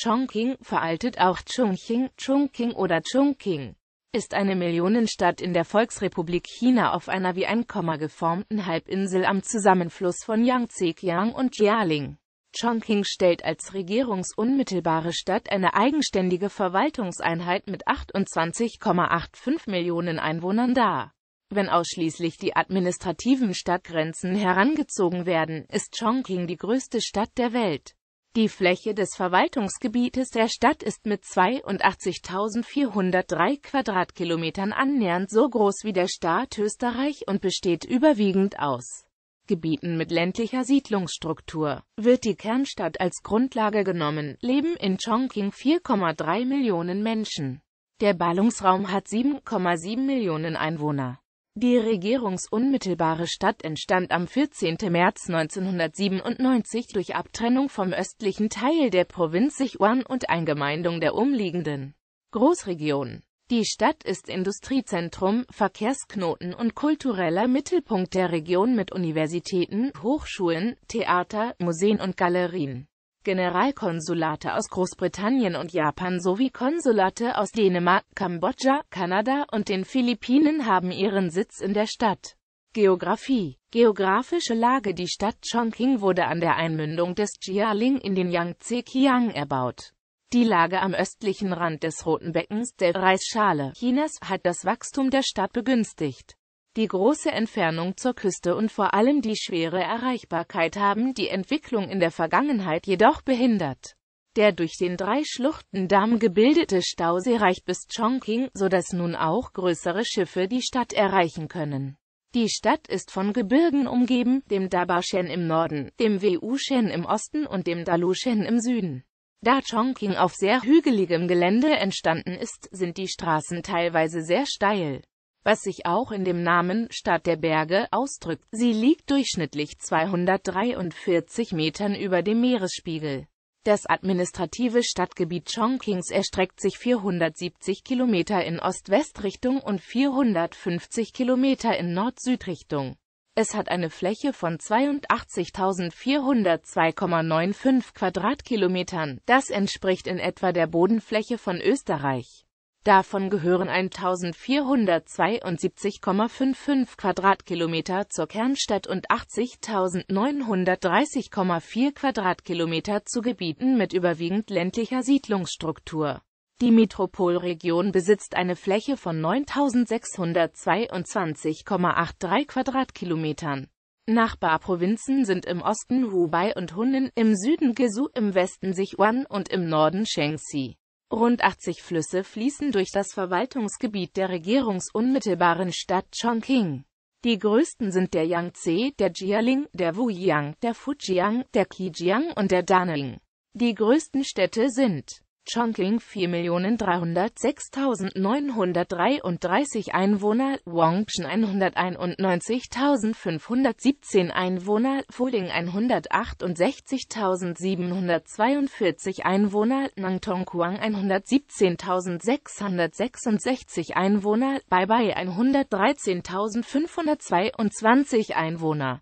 Chongqing, veraltet auch Chongqing, Chongqing oder Chongqing, ist eine Millionenstadt in der Volksrepublik China auf einer wie ein Komma geformten Halbinsel am Zusammenfluss von Yangtzekiang und Jialing. Chongqing stellt als regierungsunmittelbare Stadt eine eigenständige Verwaltungseinheit mit 28,85 Millionen Einwohnern dar. Wenn ausschließlich die administrativen Stadtgrenzen herangezogen werden, ist Chongqing die größte Stadt der Welt. Die Fläche des Verwaltungsgebietes der Stadt ist mit 82.403 Quadratkilometern annähernd so groß wie der Staat Österreich und besteht überwiegend aus Gebieten mit ländlicher Siedlungsstruktur. Wird die Kernstadt als Grundlage genommen, leben in Chongqing 4,3 Millionen Menschen. Der Ballungsraum hat 7,7 Millionen Einwohner. Die regierungsunmittelbare Stadt entstand am 14. März 1997 durch Abtrennung vom östlichen Teil der Provinz Sichuan und Eingemeindung der umliegenden Großregion. Die Stadt ist Industriezentrum, Verkehrsknoten und kultureller Mittelpunkt der Region mit Universitäten, Hochschulen, Theater, Museen und Galerien. Generalkonsulate aus Großbritannien und Japan sowie Konsulate aus Dänemark, Kambodscha, Kanada und den Philippinen haben ihren Sitz in der Stadt. Geografie Geografische Lage Die Stadt Chongqing wurde an der Einmündung des Jialing in den yangtze Qiang erbaut. Die Lage am östlichen Rand des Roten Beckens der Reisschale Chinas hat das Wachstum der Stadt begünstigt. Die große Entfernung zur Küste und vor allem die schwere Erreichbarkeit haben die Entwicklung in der Vergangenheit jedoch behindert. Der durch den Drei-Schluchten-Damm gebildete Stausee reicht bis Chongqing, sodass nun auch größere Schiffe die Stadt erreichen können. Die Stadt ist von Gebirgen umgeben, dem Dabashen im Norden, dem Weushen im Osten und dem Dalushen im Süden. Da Chongqing auf sehr hügeligem Gelände entstanden ist, sind die Straßen teilweise sehr steil was sich auch in dem Namen Stadt der Berge ausdrückt. Sie liegt durchschnittlich 243 Metern über dem Meeresspiegel. Das administrative Stadtgebiet Chongqings erstreckt sich 470 Kilometer in Ost-West-Richtung und 450 Kilometer in Nord-Süd-Richtung. Es hat eine Fläche von 82.402,95 Quadratkilometern. Das entspricht in etwa der Bodenfläche von Österreich. Davon gehören 1472,55 Quadratkilometer zur Kernstadt und 80.930,4 Quadratkilometer zu Gebieten mit überwiegend ländlicher Siedlungsstruktur. Die Metropolregion besitzt eine Fläche von 9.622,83 Quadratkilometern. Nachbarprovinzen sind im Osten Hubei und Hunnen, im Süden Guizhou, im Westen Sichuan und im Norden Shaanxi. Rund 80 Flüsse fließen durch das Verwaltungsgebiet der regierungsunmittelbaren Stadt Chongqing. Die größten sind der Yangtze, der Jialing, der Wuyang, der Fujiang, der Qijiang und der Danling. Die größten Städte sind Chongqing 4.306.933 Einwohner, Wangping 191.517 Einwohner, Fuling 168.742 Einwohner, Nangtongkuang 117.666 Einwohner, Baibai 113.522 Einwohner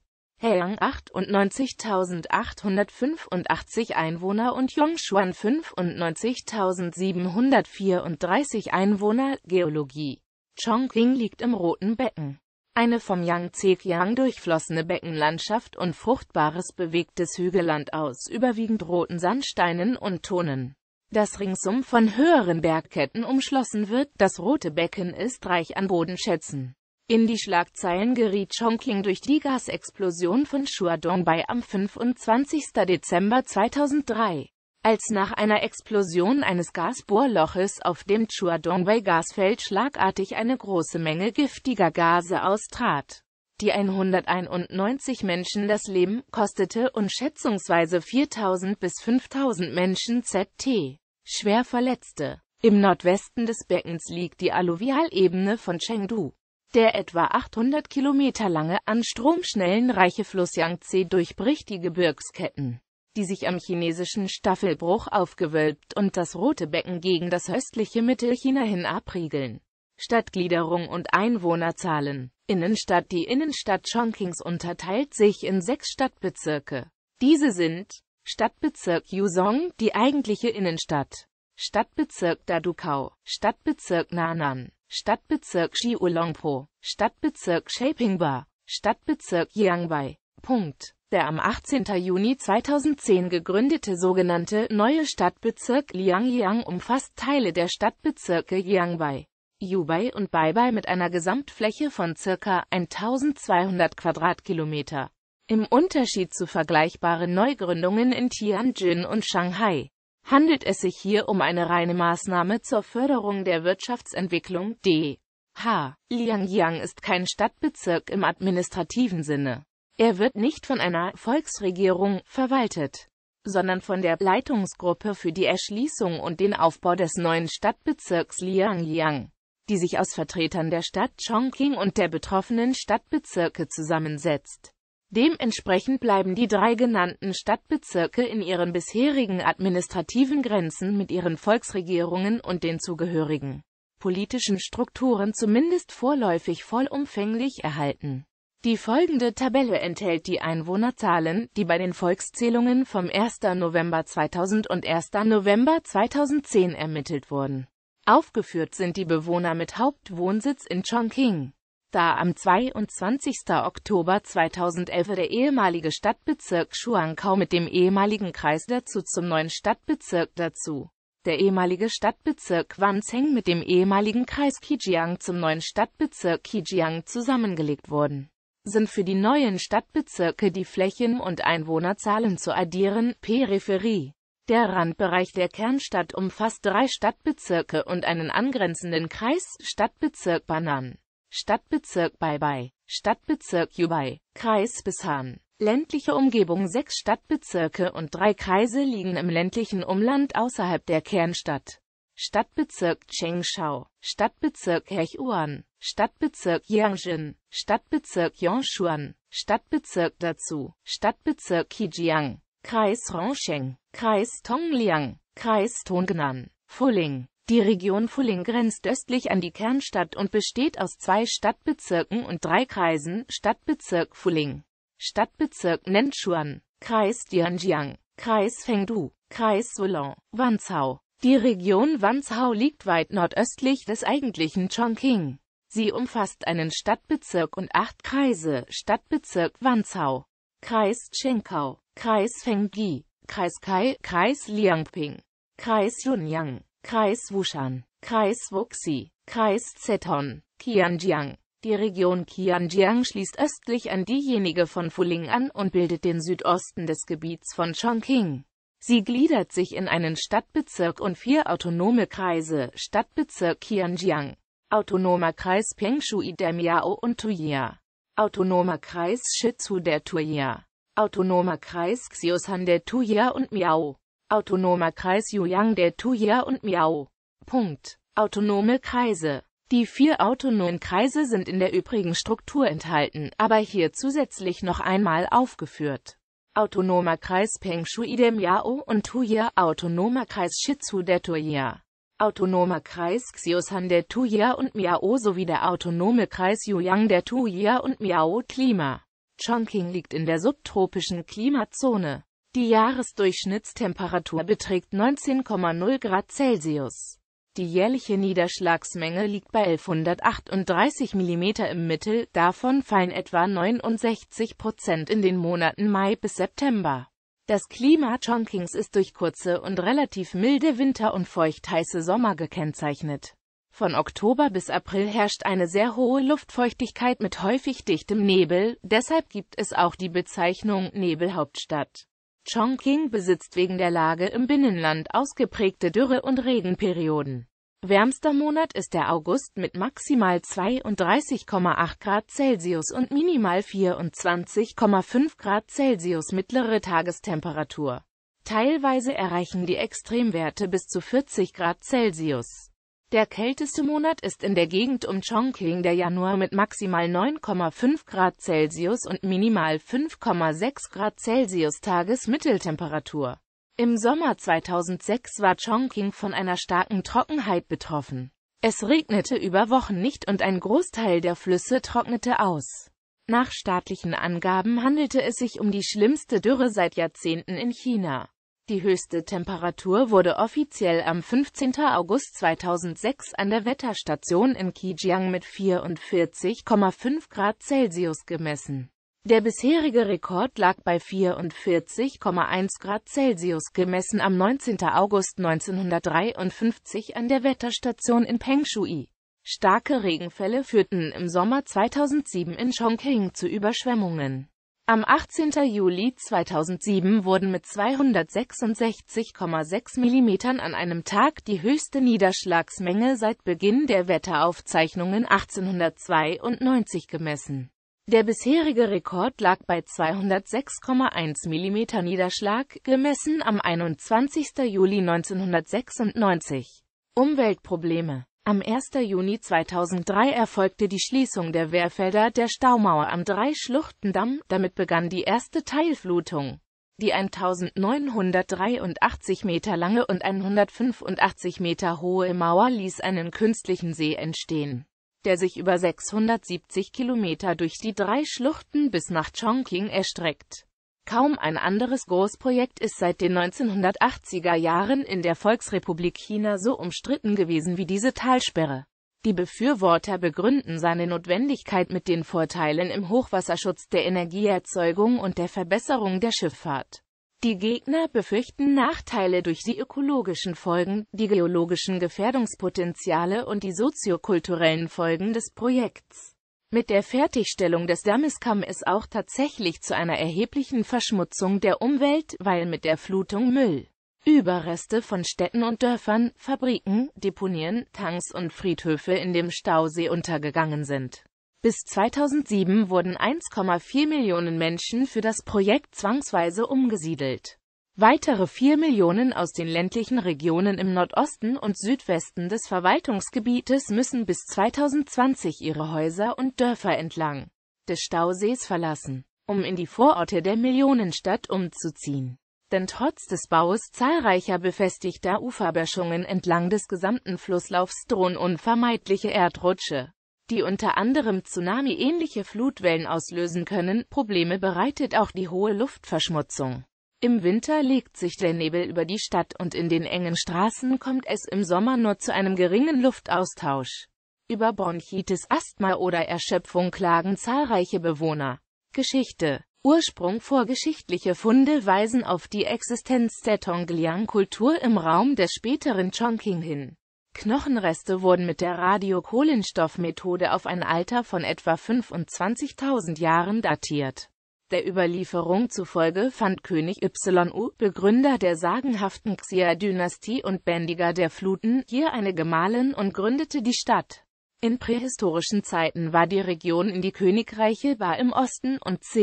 Heilung 98.885 Einwohner und Yongshuan 95.734 Einwohner. Geologie Chongqing liegt im Roten Becken. Eine vom Yangtze-Kiang durchflossene Beckenlandschaft und fruchtbares bewegtes Hügelland aus überwiegend roten Sandsteinen und Tonen. Das ringsum von höheren Bergketten umschlossen wird, das Rote Becken ist reich an Bodenschätzen. In die Schlagzeilen geriet Chongqing durch die Gasexplosion von Shuadong am 25. Dezember 2003. Als nach einer Explosion eines Gasbohrloches auf dem Chuadongbei-Gasfeld schlagartig eine große Menge giftiger Gase austrat, die 191 Menschen das Leben kostete und schätzungsweise 4.000 bis 5.000 Menschen ZT schwer verletzte. Im Nordwesten des Beckens liegt die Alluvialebene von Chengdu. Der etwa 800 Kilometer lange, an Stromschnellen reiche Fluss Yangtze durchbricht die Gebirgsketten, die sich am chinesischen Staffelbruch aufgewölbt und das Rote Becken gegen das östliche Mittelchina hin abriegeln. Stadtgliederung und Einwohnerzahlen Innenstadt Die Innenstadt Chongqings unterteilt sich in sechs Stadtbezirke. Diese sind Stadtbezirk Yuzhong, die eigentliche Innenstadt, Stadtbezirk Dadukau, Stadtbezirk Nanan, Stadtbezirk Xiulongpo, Stadtbezirk Shapingba, Stadtbezirk Yangbai. Punkt. Der am 18. Juni 2010 gegründete sogenannte neue Stadtbezirk Liangyang umfasst Teile der Stadtbezirke Yangbai, Yubei und Baibai mit einer Gesamtfläche von ca. 1200 Quadratkilometer. Im Unterschied zu vergleichbaren Neugründungen in Tianjin und Shanghai handelt es sich hier um eine reine Maßnahme zur Förderung der Wirtschaftsentwicklung D. H. Liangyang ist kein Stadtbezirk im administrativen Sinne. Er wird nicht von einer Volksregierung verwaltet, sondern von der Leitungsgruppe für die Erschließung und den Aufbau des neuen Stadtbezirks Liangyang, die sich aus Vertretern der Stadt Chongqing und der betroffenen Stadtbezirke zusammensetzt. Dementsprechend bleiben die drei genannten Stadtbezirke in ihren bisherigen administrativen Grenzen mit ihren Volksregierungen und den zugehörigen politischen Strukturen zumindest vorläufig vollumfänglich erhalten. Die folgende Tabelle enthält die Einwohnerzahlen, die bei den Volkszählungen vom 1. November 2000 und 1. November 2010 ermittelt wurden. Aufgeführt sind die Bewohner mit Hauptwohnsitz in Chongqing da am 22. Oktober 2011 der ehemalige Stadtbezirk Shuangkau mit dem ehemaligen Kreis dazu zum neuen Stadtbezirk dazu. Der ehemalige Stadtbezirk Wanzheng mit dem ehemaligen Kreis Qijiang zum neuen Stadtbezirk Qijiang zusammengelegt wurden sind für die neuen Stadtbezirke die Flächen und Einwohnerzahlen zu addieren, Peripherie. Der Randbereich der Kernstadt umfasst drei Stadtbezirke und einen angrenzenden Kreis, Stadtbezirk Banan. Stadtbezirk Baibai, Stadtbezirk Yubei, Kreis Bishan. Ländliche Umgebung Sechs Stadtbezirke und drei Kreise liegen im ländlichen Umland außerhalb der Kernstadt. Stadtbezirk Chengshao, Stadtbezirk Hechuan, Stadtbezirk Yangjin, Stadtbezirk Yongshuan, Stadtbezirk dazu, Stadtbezirk Qijiang, Kreis Rongsheng, Kreis Tongliang, Kreis Tongnan, Fuling. Die Region Fulling grenzt östlich an die Kernstadt und besteht aus zwei Stadtbezirken und drei Kreisen, Stadtbezirk Fulling, Stadtbezirk Nanchuan, Kreis Dianjiang, Kreis Fengdu, Kreis Solon, Wanzhou. Die Region Wanzhou liegt weit nordöstlich des eigentlichen Chongqing. Sie umfasst einen Stadtbezirk und acht Kreise, Stadtbezirk Wanzhou, Kreis Chengkau, Kreis Fengdi, Kreis Kai, Kreis Liangping, Kreis Yunyang, Kreis Wushan, Kreis Wuxi, Kreis Zeton, Qianjiang. Die Region Qianjiang schließt östlich an diejenige von Fuling an und bildet den Südosten des Gebiets von Chongqing. Sie gliedert sich in einen Stadtbezirk und vier autonome Kreise, Stadtbezirk Qianjiang, Autonomer Kreis Pengshui der Miao und Tuya, Autonomer Kreis Shizhu der Tuya, Autonomer Kreis Xiusan der Tuya und Miao, Autonomer Kreis Yuyang der Tuya und Miao. Punkt. Autonome Kreise die vier autonomen Kreise sind in der übrigen Struktur enthalten, aber hier zusätzlich noch einmal aufgeführt. Autonomer Kreis Peng Shui der Miao und Tuya, Autonomer Kreis Shizu der Tuya, Autonomer Kreis Xiusan der Tuya und Miao sowie der Autonome Kreis Yuyang der Tuya und Miao Klima. Chongqing liegt in der subtropischen Klimazone. Die Jahresdurchschnittstemperatur beträgt 19,0 Grad Celsius. Die jährliche Niederschlagsmenge liegt bei 1138 mm im Mittel, davon fallen etwa 69 Prozent in den Monaten Mai bis September. Das Klima Chongqings ist durch kurze und relativ milde Winter und feuchtheiße Sommer gekennzeichnet. Von Oktober bis April herrscht eine sehr hohe Luftfeuchtigkeit mit häufig dichtem Nebel, deshalb gibt es auch die Bezeichnung Nebelhauptstadt. Chongqing besitzt wegen der Lage im Binnenland ausgeprägte Dürre- und Regenperioden. Wärmster Monat ist der August mit maximal 32,8 Grad Celsius und minimal 24,5 Grad Celsius mittlere Tagestemperatur. Teilweise erreichen die Extremwerte bis zu 40 Grad Celsius. Der kälteste Monat ist in der Gegend um Chongqing der Januar mit maximal 9,5 Grad Celsius und minimal 5,6 Grad Celsius Tagesmitteltemperatur. Im Sommer 2006 war Chongqing von einer starken Trockenheit betroffen. Es regnete über Wochen nicht und ein Großteil der Flüsse trocknete aus. Nach staatlichen Angaben handelte es sich um die schlimmste Dürre seit Jahrzehnten in China. Die höchste Temperatur wurde offiziell am 15. August 2006 an der Wetterstation in Qijiang mit 44,5 Grad Celsius gemessen. Der bisherige Rekord lag bei 44,1 Grad Celsius gemessen am 19. August 1953 an der Wetterstation in Pengshui. Starke Regenfälle führten im Sommer 2007 in Chongqing zu Überschwemmungen. Am 18. Juli 2007 wurden mit 266,6 mm an einem Tag die höchste Niederschlagsmenge seit Beginn der Wetteraufzeichnungen 1892 gemessen. Der bisherige Rekord lag bei 206,1 mm Niederschlag, gemessen am 21. Juli 1996. Umweltprobleme am 1. Juni 2003 erfolgte die Schließung der Wehrfelder der Staumauer am Dreischluchtendamm, damit begann die erste Teilflutung. Die 1983 Meter lange und 185 Meter hohe Mauer ließ einen künstlichen See entstehen, der sich über 670 Kilometer durch die drei Schluchten bis nach Chongqing erstreckt Kaum ein anderes Großprojekt ist seit den 1980er Jahren in der Volksrepublik China so umstritten gewesen wie diese Talsperre. Die Befürworter begründen seine Notwendigkeit mit den Vorteilen im Hochwasserschutz der Energieerzeugung und der Verbesserung der Schifffahrt. Die Gegner befürchten Nachteile durch die ökologischen Folgen, die geologischen Gefährdungspotenziale und die soziokulturellen Folgen des Projekts. Mit der Fertigstellung des Dammes kam es auch tatsächlich zu einer erheblichen Verschmutzung der Umwelt, weil mit der Flutung Müll, Überreste von Städten und Dörfern, Fabriken, Deponien, Tanks und Friedhöfe in dem Stausee untergegangen sind. Bis 2007 wurden 1,4 Millionen Menschen für das Projekt zwangsweise umgesiedelt. Weitere vier Millionen aus den ländlichen Regionen im Nordosten und Südwesten des Verwaltungsgebietes müssen bis 2020 ihre Häuser und Dörfer entlang des Stausees verlassen, um in die Vororte der Millionenstadt umzuziehen. Denn trotz des Baus zahlreicher befestigter Uferböschungen entlang des gesamten Flusslaufs drohen unvermeidliche Erdrutsche, die unter anderem Tsunami-ähnliche Flutwellen auslösen können. Probleme bereitet auch die hohe Luftverschmutzung. Im Winter legt sich der Nebel über die Stadt und in den engen Straßen kommt es im Sommer nur zu einem geringen Luftaustausch. Über Bronchitis, Asthma oder Erschöpfung klagen zahlreiche Bewohner. Geschichte Ursprung Vorgeschichtliche Funde weisen auf die Existenz der Tongliang-Kultur im Raum des späteren Chongqing hin. Knochenreste wurden mit der Radiokohlenstoffmethode auf ein Alter von etwa 25.000 Jahren datiert. Der Überlieferung zufolge fand König Yu, Begründer der sagenhaften Xia-Dynastie und Bändiger der Fluten, hier eine Gemahlin und gründete die Stadt. In prähistorischen Zeiten war die Region in die Königreiche Ba im Osten und Chu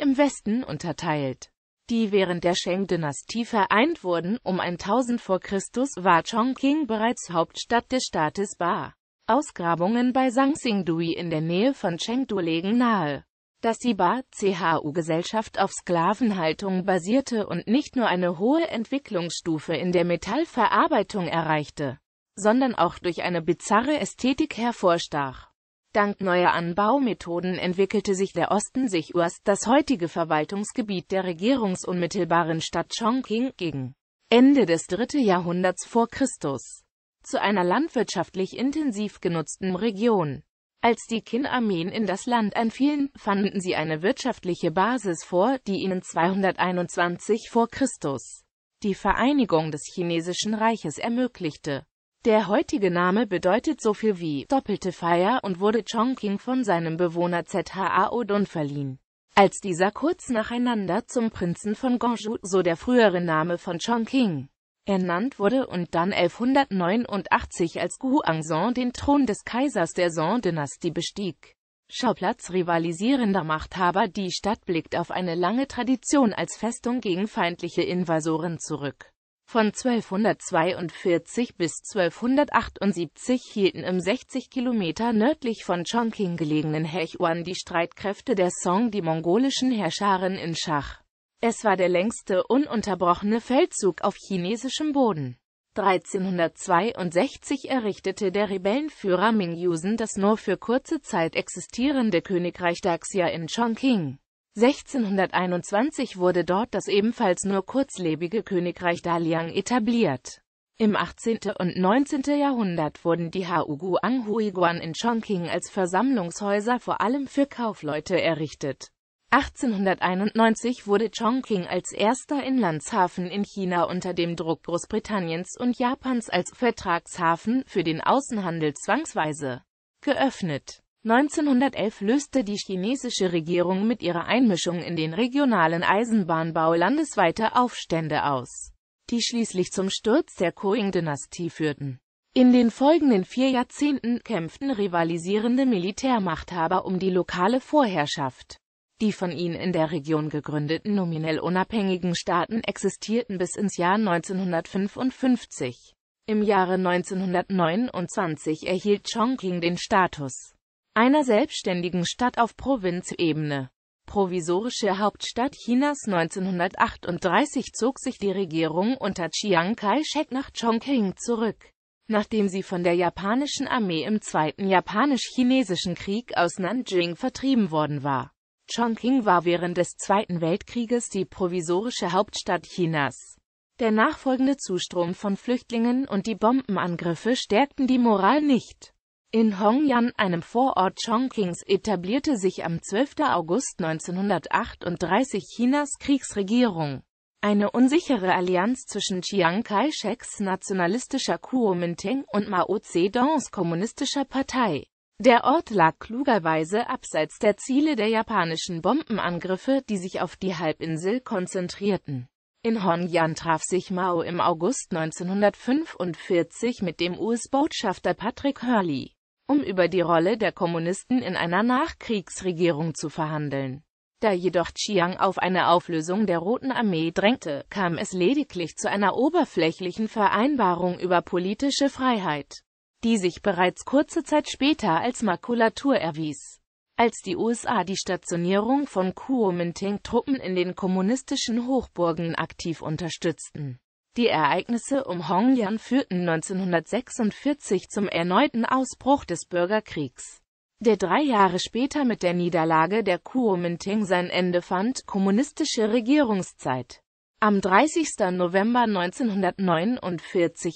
im Westen unterteilt, die während der Sheng-Dynastie vereint wurden. Um 1000 vor Christus war Chongqing bereits Hauptstadt des Staates Ba. Ausgrabungen bei Sangxingdui in der Nähe von Chengdu legen nahe dass die Bar-CHU-Gesellschaft auf Sklavenhaltung basierte und nicht nur eine hohe Entwicklungsstufe in der Metallverarbeitung erreichte, sondern auch durch eine bizarre Ästhetik hervorstach. Dank neuer Anbaumethoden entwickelte sich der Osten sich Uas, das heutige Verwaltungsgebiet der regierungsunmittelbaren Stadt Chongqing, gegen Ende des dritten Jahrhunderts vor Christus zu einer landwirtschaftlich intensiv genutzten Region. Als die Qin-Armeen in das Land einfielen, fanden sie eine wirtschaftliche Basis vor, die ihnen 221 vor Christus die Vereinigung des chinesischen Reiches ermöglichte. Der heutige Name bedeutet so viel wie doppelte Feier und wurde Chongqing von seinem Bewohner Zhao Dun verliehen. Als dieser kurz nacheinander zum Prinzen von Guangzhou, so der frühere Name von Chongqing, Ernannt wurde und dann 1189 als Guangzhou den Thron des Kaisers der Song-Dynastie bestieg. Schauplatz rivalisierender Machthaber Die Stadt blickt auf eine lange Tradition als Festung gegen feindliche Invasoren zurück. Von 1242 bis 1278 hielten im 60 Kilometer nördlich von Chongqing gelegenen Hechuan die Streitkräfte der Song die mongolischen Herrscharen in Schach. Es war der längste ununterbrochene Feldzug auf chinesischem Boden. 1362 errichtete der Rebellenführer Ming Yusen das nur für kurze Zeit existierende Königreich Daxia in Chongqing. 1621 wurde dort das ebenfalls nur kurzlebige Königreich Daliang etabliert. Im 18. und 19. Jahrhundert wurden die Hauguang Huiguan in Chongqing als Versammlungshäuser vor allem für Kaufleute errichtet. 1891 wurde Chongqing als erster Inlandshafen in China unter dem Druck Großbritanniens und Japans als Vertragshafen für den Außenhandel zwangsweise geöffnet. 1911 löste die chinesische Regierung mit ihrer Einmischung in den regionalen Eisenbahnbau landesweite Aufstände aus, die schließlich zum Sturz der Qing-Dynastie führten. In den folgenden vier Jahrzehnten kämpften rivalisierende Militärmachthaber um die lokale Vorherrschaft. Die von ihnen in der Region gegründeten nominell unabhängigen Staaten existierten bis ins Jahr 1955. Im Jahre 1929 erhielt Chongqing den Status einer selbstständigen Stadt auf Provinzebene. Provisorische Hauptstadt Chinas 1938 zog sich die Regierung unter Chiang Kai-shek nach Chongqing zurück. Nachdem sie von der japanischen Armee im Zweiten Japanisch-Chinesischen Krieg aus Nanjing vertrieben worden war. Chongqing war während des Zweiten Weltkrieges die provisorische Hauptstadt Chinas. Der nachfolgende Zustrom von Flüchtlingen und die Bombenangriffe stärkten die Moral nicht. In Hongyan, einem Vorort Chongqings, etablierte sich am 12. August 1938 Chinas Kriegsregierung. Eine unsichere Allianz zwischen Chiang Kai-sheks nationalistischer Kuomintang und Mao Zedongs kommunistischer Partei. Der Ort lag klugerweise abseits der Ziele der japanischen Bombenangriffe, die sich auf die Halbinsel konzentrierten. In Hongyan traf sich Mao im August 1945 mit dem US-Botschafter Patrick Hurley, um über die Rolle der Kommunisten in einer Nachkriegsregierung zu verhandeln. Da jedoch Chiang auf eine Auflösung der Roten Armee drängte, kam es lediglich zu einer oberflächlichen Vereinbarung über politische Freiheit die sich bereits kurze Zeit später als Makulatur erwies. Als die USA die Stationierung von Kuomintang-Truppen in den kommunistischen Hochburgen aktiv unterstützten. Die Ereignisse um Hongyan führten 1946 zum erneuten Ausbruch des Bürgerkriegs, der drei Jahre später mit der Niederlage der Kuomintang sein Ende fand, kommunistische Regierungszeit am 30. November 1949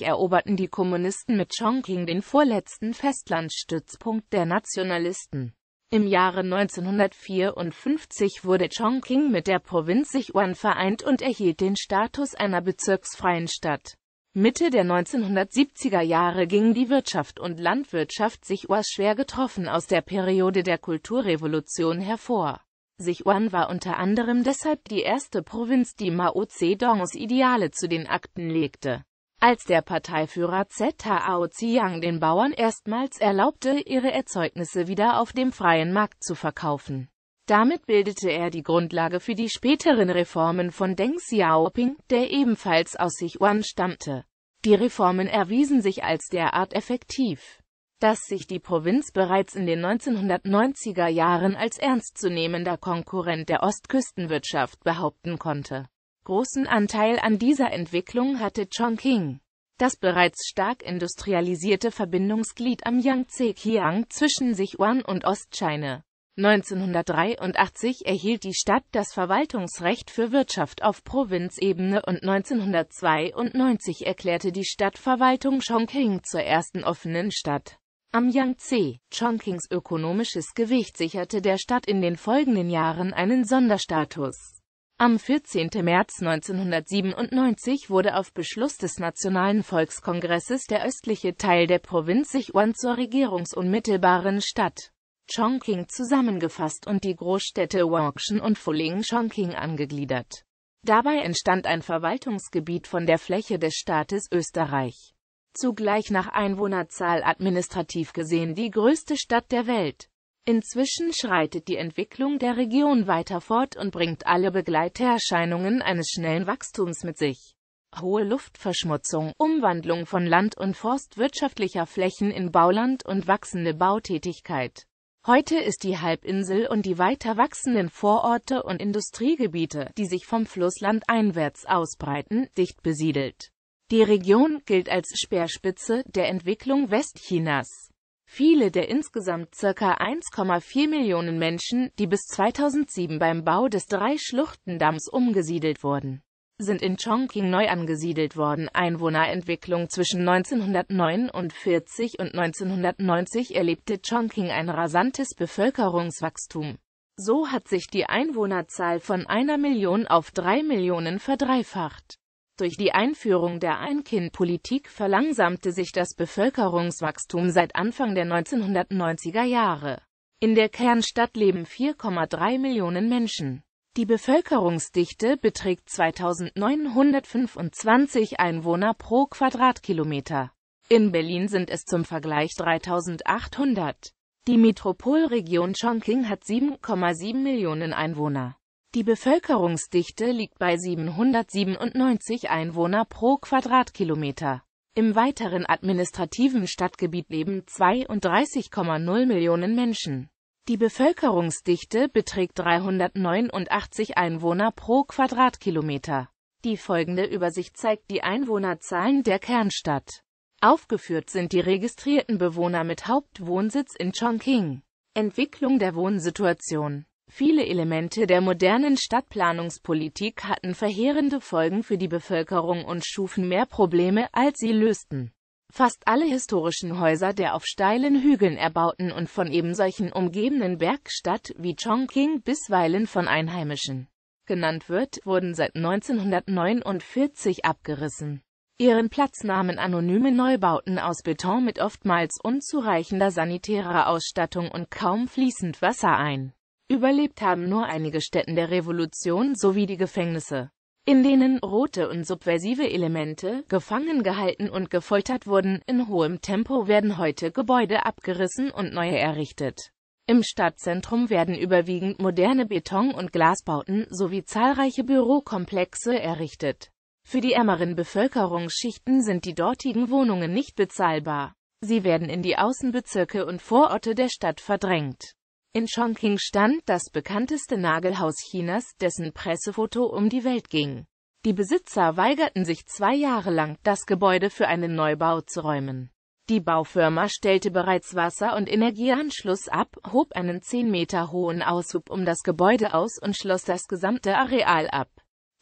eroberten die Kommunisten mit Chongqing den vorletzten Festlandstützpunkt der Nationalisten. Im Jahre 1954 wurde Chongqing mit der Provinz Sichuan vereint und erhielt den Status einer bezirksfreien Stadt. Mitte der 1970er Jahre gingen die Wirtschaft und Landwirtschaft Sichuas schwer getroffen aus der Periode der Kulturrevolution hervor. Sichuan war unter anderem deshalb die erste Provinz, die Mao Zedongs Ideale zu den Akten legte. Als der Parteiführer Zhao Ziyang den Bauern erstmals erlaubte, ihre Erzeugnisse wieder auf dem freien Markt zu verkaufen. Damit bildete er die Grundlage für die späteren Reformen von Deng Xiaoping, der ebenfalls aus Sichuan stammte. Die Reformen erwiesen sich als derart effektiv dass sich die Provinz bereits in den 1990er Jahren als ernstzunehmender Konkurrent der Ostküstenwirtschaft behaupten konnte. Großen Anteil an dieser Entwicklung hatte Chongqing, das bereits stark industrialisierte Verbindungsglied am Yangtze-Kiang zwischen Sichuan und Ostchina. 1983 erhielt die Stadt das Verwaltungsrecht für Wirtschaft auf Provinzebene und 1992 erklärte die Stadtverwaltung Chongqing zur ersten offenen Stadt. Am Yangtze, Chongqings ökonomisches Gewicht sicherte der Stadt in den folgenden Jahren einen Sonderstatus. Am 14. März 1997 wurde auf Beschluss des Nationalen Volkskongresses der östliche Teil der Provinz Sichuan zur regierungsunmittelbaren Stadt Chongqing zusammengefasst und die Großstädte Wanxin und Fuling Chongqing angegliedert. Dabei entstand ein Verwaltungsgebiet von der Fläche des Staates Österreich zugleich nach Einwohnerzahl administrativ gesehen die größte Stadt der Welt. Inzwischen schreitet die Entwicklung der Region weiter fort und bringt alle Begleiterscheinungen eines schnellen Wachstums mit sich. Hohe Luftverschmutzung, Umwandlung von Land- und forstwirtschaftlicher Flächen in Bauland und wachsende Bautätigkeit. Heute ist die Halbinsel und die weiter wachsenden Vororte und Industriegebiete, die sich vom Flussland einwärts ausbreiten, dicht besiedelt. Die Region gilt als Speerspitze der Entwicklung Westchinas. Viele der insgesamt ca. 1,4 Millionen Menschen, die bis 2007 beim Bau des drei schluchtendamms umgesiedelt wurden, sind in Chongqing neu angesiedelt worden. Einwohnerentwicklung Zwischen 1949 und 1990 erlebte Chongqing ein rasantes Bevölkerungswachstum. So hat sich die Einwohnerzahl von einer Million auf drei Millionen verdreifacht. Durch die Einführung der Ein-Kind-Politik verlangsamte sich das Bevölkerungswachstum seit Anfang der 1990er Jahre. In der Kernstadt leben 4,3 Millionen Menschen. Die Bevölkerungsdichte beträgt 2925 Einwohner pro Quadratkilometer. In Berlin sind es zum Vergleich 3800. Die Metropolregion Chongqing hat 7,7 Millionen Einwohner. Die Bevölkerungsdichte liegt bei 797 Einwohner pro Quadratkilometer. Im weiteren administrativen Stadtgebiet leben 32,0 Millionen Menschen. Die Bevölkerungsdichte beträgt 389 Einwohner pro Quadratkilometer. Die folgende Übersicht zeigt die Einwohnerzahlen der Kernstadt. Aufgeführt sind die registrierten Bewohner mit Hauptwohnsitz in Chongqing. Entwicklung der Wohnsituation Viele Elemente der modernen Stadtplanungspolitik hatten verheerende Folgen für die Bevölkerung und schufen mehr Probleme, als sie lösten. Fast alle historischen Häuser der auf steilen Hügeln erbauten und von ebensolchen umgebenen Bergstadt wie Chongqing bisweilen von Einheimischen genannt wird, wurden seit 1949 abgerissen. Ihren Platz nahmen anonyme Neubauten aus Beton mit oftmals unzureichender sanitärer Ausstattung und kaum fließend Wasser ein. Überlebt haben nur einige Städten der Revolution sowie die Gefängnisse, in denen rote und subversive Elemente gefangen gehalten und gefoltert wurden. In hohem Tempo werden heute Gebäude abgerissen und neue errichtet. Im Stadtzentrum werden überwiegend moderne Beton- und Glasbauten sowie zahlreiche Bürokomplexe errichtet. Für die ärmeren Bevölkerungsschichten sind die dortigen Wohnungen nicht bezahlbar. Sie werden in die Außenbezirke und Vororte der Stadt verdrängt. In Chongqing stand das bekannteste Nagelhaus Chinas, dessen Pressefoto um die Welt ging. Die Besitzer weigerten sich zwei Jahre lang, das Gebäude für einen Neubau zu räumen. Die Baufirma stellte bereits Wasser- und Energieanschluss ab, hob einen 10 Meter hohen Aushub um das Gebäude aus und schloss das gesamte Areal ab.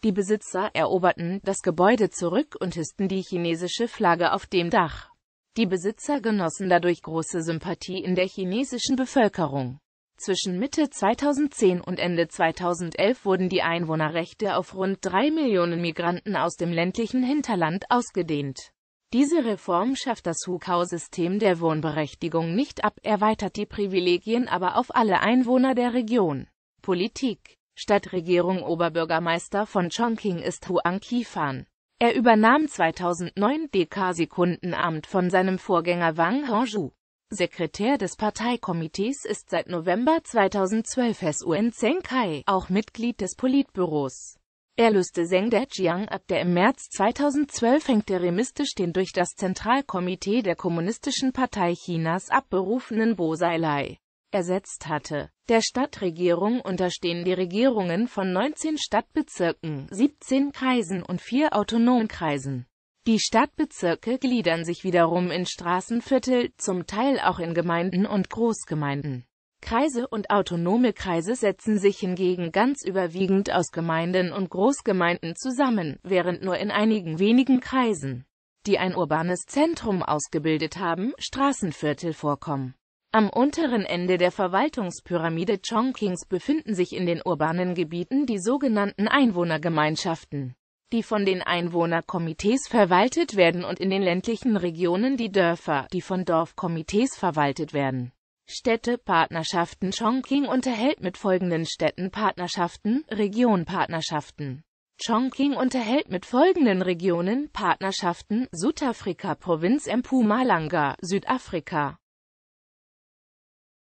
Die Besitzer eroberten das Gebäude zurück und hissten die chinesische Flagge auf dem Dach. Die Besitzer genossen dadurch große Sympathie in der chinesischen Bevölkerung. Zwischen Mitte 2010 und Ende 2011 wurden die Einwohnerrechte auf rund drei Millionen Migranten aus dem ländlichen Hinterland ausgedehnt. Diese Reform schafft das Hukau-System der Wohnberechtigung nicht ab, erweitert die Privilegien aber auf alle Einwohner der Region. Politik Stadtregierung Oberbürgermeister von Chongqing ist Huang Qifan. Er übernahm 2009 DK-Sekundenamt von seinem Vorgänger Wang Hongzhu. Sekretär des Parteikomitees ist seit November 2012 Hesun Zeng Kai, auch Mitglied des Politbüros. Er löste Zheng Dejiang ab, der im März 2012 remistisch den durch das Zentralkomitee der Kommunistischen Partei Chinas abberufenen Bo Seilei ersetzt hatte. Der Stadtregierung unterstehen die Regierungen von 19 Stadtbezirken, 17 Kreisen und 4 autonomen Kreisen. Die Stadtbezirke gliedern sich wiederum in Straßenviertel, zum Teil auch in Gemeinden und Großgemeinden. Kreise und autonome Kreise setzen sich hingegen ganz überwiegend aus Gemeinden und Großgemeinden zusammen, während nur in einigen wenigen Kreisen, die ein urbanes Zentrum ausgebildet haben, Straßenviertel vorkommen. Am unteren Ende der Verwaltungspyramide Chongkings befinden sich in den urbanen Gebieten die sogenannten Einwohnergemeinschaften die von den Einwohnerkomitees verwaltet werden und in den ländlichen Regionen die Dörfer, die von Dorfkomitees verwaltet werden. Städtepartnerschaften Chongqing unterhält mit folgenden Städten Partnerschaften, Regionpartnerschaften. Chongqing unterhält mit folgenden Regionen Partnerschaften Südafrika Provinz Mpumalanga, Südafrika